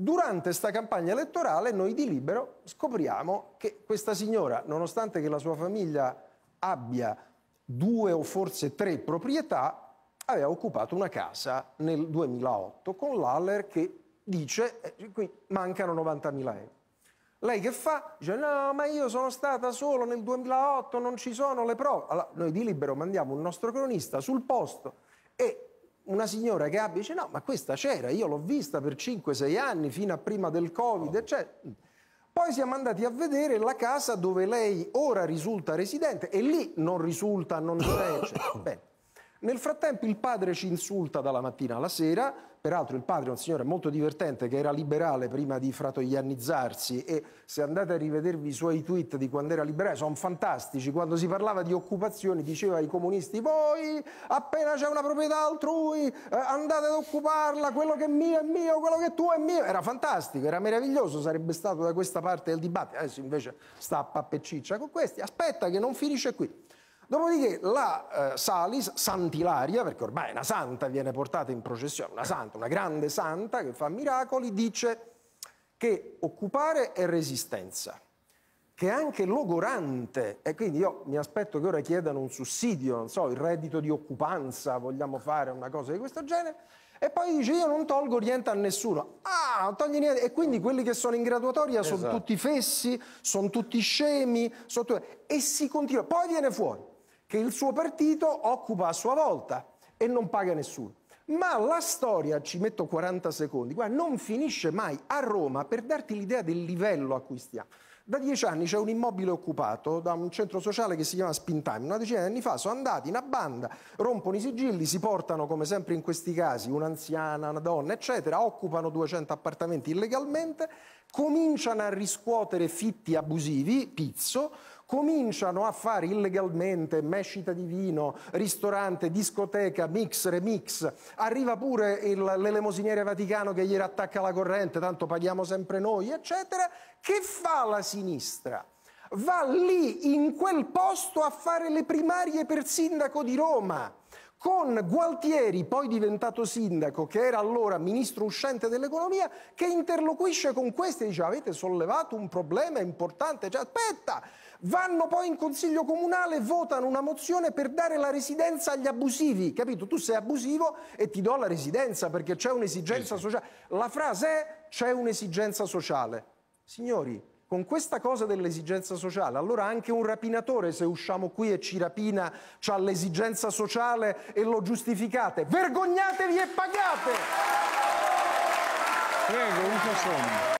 Durante questa campagna elettorale noi di Libero scopriamo che questa signora, nonostante che la sua famiglia abbia due o forse tre proprietà, aveva occupato una casa nel 2008 con l'Aller che dice eh, qui mancano 90.000 euro. Lei che fa? Dice no, ma io sono stata solo nel 2008, non ci sono le prove. Allora, noi di Libero mandiamo un nostro cronista sul posto una signora che abbia dice no, ma questa c'era, io l'ho vista per 5-6 anni fino a prima del Covid, eccetera. Cioè, Poi siamo andati a vedere la casa dove lei ora risulta residente e lì non risulta, non c'è. Nel frattempo il padre ci insulta dalla mattina alla sera, peraltro il padre è un signore molto divertente che era liberale prima di fratoiannizzarsi e se andate a rivedervi i suoi tweet di quando era liberale sono fantastici, quando si parlava di occupazioni diceva ai comunisti voi appena c'è una proprietà altrui eh, andate ad occuparla, quello che è mio è mio, quello che è tuo è mio, era fantastico, era meraviglioso, sarebbe stato da questa parte del dibattito, adesso invece sta a pappeciccia con questi, aspetta che non finisce qui. Dopodiché la eh, Salis, Sant'Ilaria, perché ormai è una santa viene portata in processione, una santa, una grande santa che fa miracoli, dice che occupare è resistenza, che anche logorante, e quindi io mi aspetto che ora chiedano un sussidio, non so, il reddito di occupanza, vogliamo fare una cosa di questo genere, e poi dice io non tolgo niente a nessuno. Ah, non togli niente. E quindi quelli che sono in graduatoria esatto. sono tutti fessi, sono tutti scemi, sono tutti... e si continua. Poi viene fuori che il suo partito occupa a sua volta e non paga nessuno. Ma la storia, ci metto 40 secondi, guarda, non finisce mai a Roma per darti l'idea del livello a cui stiamo. Da dieci anni c'è un immobile occupato da un centro sociale che si chiama Spintime. Una decina di anni fa sono andati in banda, rompono i sigilli, si portano, come sempre in questi casi, un'anziana, una donna, eccetera, occupano 200 appartamenti illegalmente, cominciano a riscuotere fitti abusivi, pizzo, cominciano a fare illegalmente mescita di vino, ristorante, discoteca, mix, remix, arriva pure l'elemosiniere vaticano che gli attacca la corrente, tanto paghiamo sempre noi, eccetera, che fa la sinistra? Va lì, in quel posto, a fare le primarie per sindaco di Roma con Gualtieri, poi diventato sindaco, che era allora ministro uscente dell'economia, che interloquisce con questi e dice avete sollevato un problema importante, cioè, aspetta, vanno poi in consiglio comunale, votano una mozione per dare la residenza agli abusivi, capito? Tu sei abusivo e ti do la residenza perché c'è un'esigenza sociale. La frase è c'è un'esigenza sociale. Signori, con questa cosa dell'esigenza sociale, allora anche un rapinatore se usciamo qui e ci rapina ha l'esigenza sociale e lo giustificate. Vergognatevi e pagate! Prego, un po' sonno.